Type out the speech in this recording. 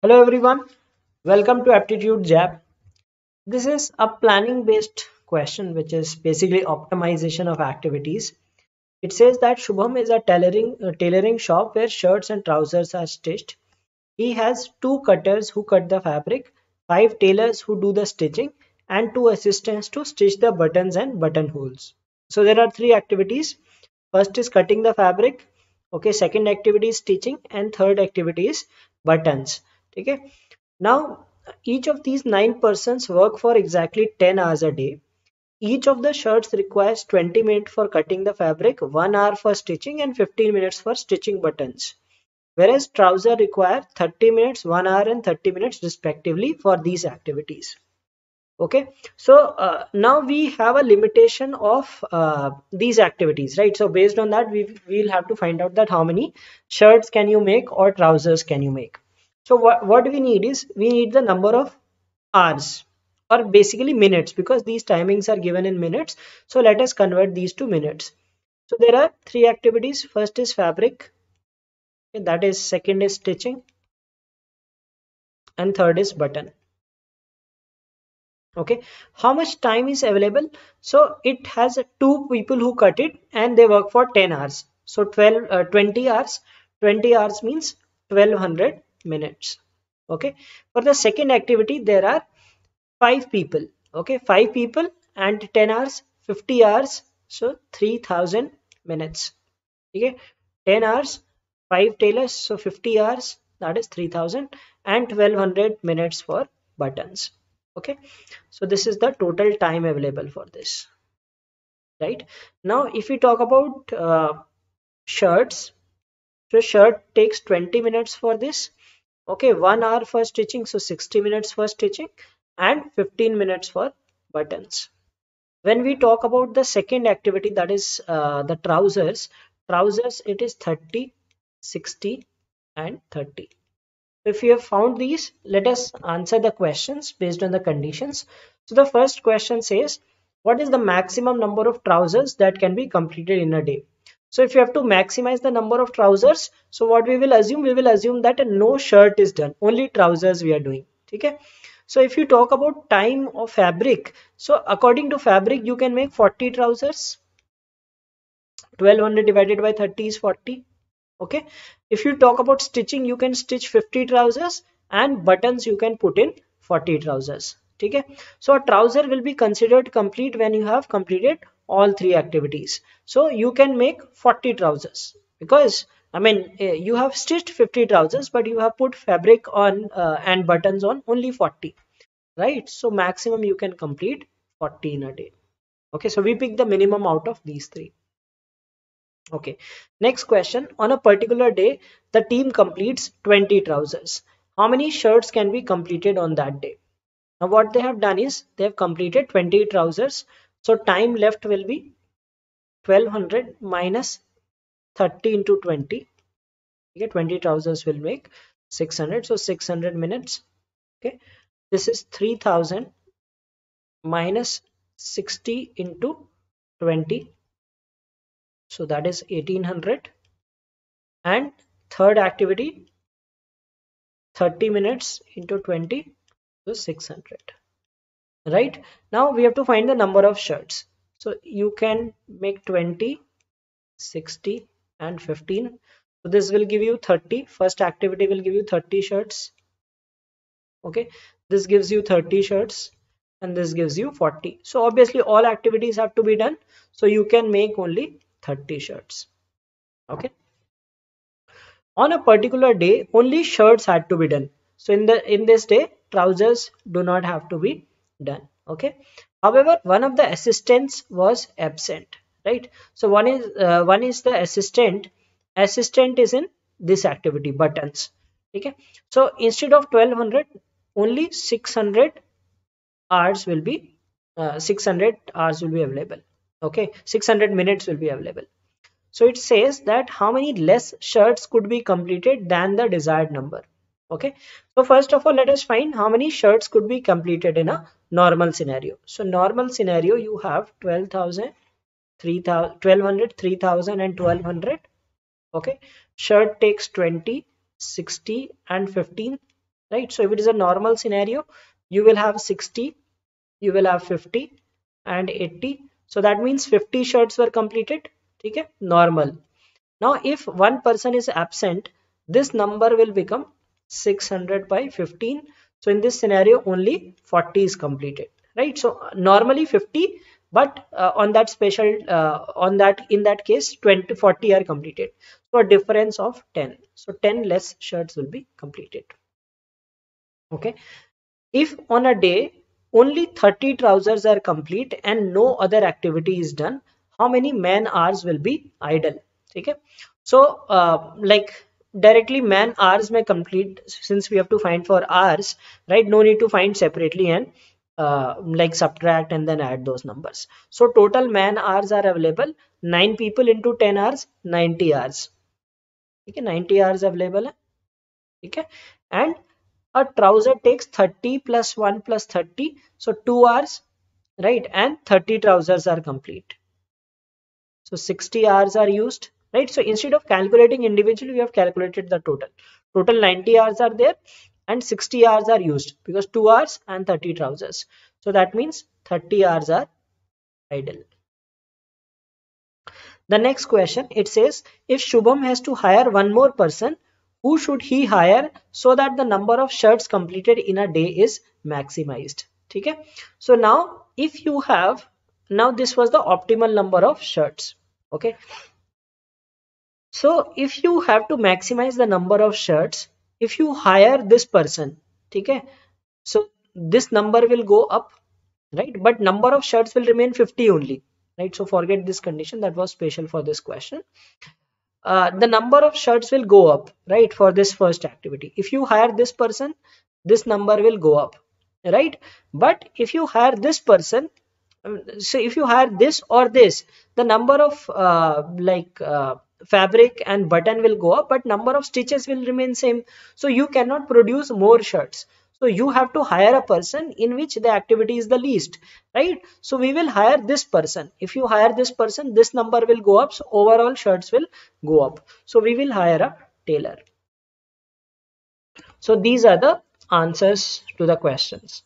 Hello everyone, welcome to Aptitude Jab. This is a planning based question which is basically optimization of activities. It says that Shubham is a tailoring, a tailoring shop where shirts and trousers are stitched. He has two cutters who cut the fabric, five tailors who do the stitching and two assistants to stitch the buttons and buttonholes. So there are three activities. First is cutting the fabric. Okay, second activity is stitching and third activity is buttons okay now each of these nine persons work for exactly 10 hours a day each of the shirts requires 20 minutes for cutting the fabric 1 hour for stitching and 15 minutes for stitching buttons whereas trousers require 30 minutes 1 hour and 30 minutes respectively for these activities okay so uh, now we have a limitation of uh, these activities right so based on that we will have to find out that how many shirts can you make or trousers can you make so what, what we need is we need the number of hours or basically minutes because these timings are given in minutes so let us convert these to minutes so there are three activities first is fabric okay, that is second is stitching and third is button okay how much time is available so it has two people who cut it and they work for 10 hours so 12 uh, 20 hours 20 hours means 1200 minutes okay for the second activity there are five people okay five people and 10 hours 50 hours so 3000 minutes okay 10 hours 5 tailors so 50 hours that is 3000 and 1200 minutes for buttons okay so this is the total time available for this right now if we talk about uh, shirts so shirt takes 20 minutes for this okay one hour for stitching so 60 minutes for stitching and 15 minutes for buttons when we talk about the second activity that is uh, the trousers trousers it is 30 60 and 30 if you have found these let us answer the questions based on the conditions so the first question says what is the maximum number of trousers that can be completed in a day so if you have to maximize the number of trousers, so what we will assume, we will assume that no shirt is done, only trousers we are doing. Okay. So if you talk about time of fabric, so according to fabric, you can make 40 trousers. 1200 divided by 30 is 40. Okay. If you talk about stitching, you can stitch 50 trousers and buttons you can put in 40 trousers. Okay. So a trouser will be considered complete when you have completed all three activities so you can make 40 trousers because I mean eh, you have stitched 50 trousers but you have put fabric on uh, and buttons on only 40 right so maximum you can complete 40 in a day okay so we pick the minimum out of these three okay next question on a particular day the team completes 20 trousers how many shirts can be completed on that day now what they have done is they have completed 20 trousers so time left will be 1200 minus 30 into 20 okay 20 trousers will make 600 so 600 minutes okay this is 3000 minus 60 into 20 so that is 1800 and third activity 30 minutes into 20 is 600 right now we have to find the number of shirts so you can make 20 60 and 15 so this will give you 30 first activity will give you 30 shirts okay this gives you 30 shirts and this gives you 40 so obviously all activities have to be done so you can make only 30 shirts okay on a particular day only shirts had to be done so in the in this day trousers do not have to be done okay however one of the assistants was absent right so one is uh, one is the assistant assistant is in this activity buttons okay so instead of 1200 only 600 hours will be uh, 600 hours will be available okay 600 minutes will be available so it says that how many less shirts could be completed than the desired number okay so first of all let us find how many shirts could be completed in a normal scenario so normal scenario you have 12000 3000 1200 3000 and 1200 okay shirt takes 20 60 and 15 right so if it is a normal scenario you will have 60 you will have 50 and 80 so that means 50 shirts were completed okay normal now if one person is absent this number will become 600 by 15 so in this scenario only 40 is completed right so normally 50 but uh, on that special uh, on that in that case 20 40 are completed so a difference of 10 so 10 less shirts will be completed okay if on a day only 30 trousers are complete and no other activity is done how many man hours will be idle okay so uh, like directly man hours may complete since we have to find for hours right no need to find separately and uh, like subtract and then add those numbers so total man hours are available 9 people into 10 hours 90 hours okay 90 hours available okay and a trouser takes 30 plus 1 plus 30 so 2 hours right and 30 trousers are complete so 60 hours are used right so instead of calculating individually we have calculated the total total 90 hours are there and 60 hours are used because 2 hours and 30 trousers so that means 30 hours are idle the next question it says if shubham has to hire one more person who should he hire so that the number of shirts completed in a day is maximized okay so now if you have now this was the optimal number of shirts okay so if you have to maximize the number of shirts if you hire this person okay so this number will go up right but number of shirts will remain 50 only right so forget this condition that was special for this question uh, the number of shirts will go up right for this first activity if you hire this person this number will go up right but if you hire this person um, so if you hire this or this the number of uh, like uh, fabric and button will go up but number of stitches will remain same so you cannot produce more shirts so you have to hire a person in which the activity is the least right so we will hire this person if you hire this person this number will go up so overall shirts will go up so we will hire a tailor so these are the answers to the questions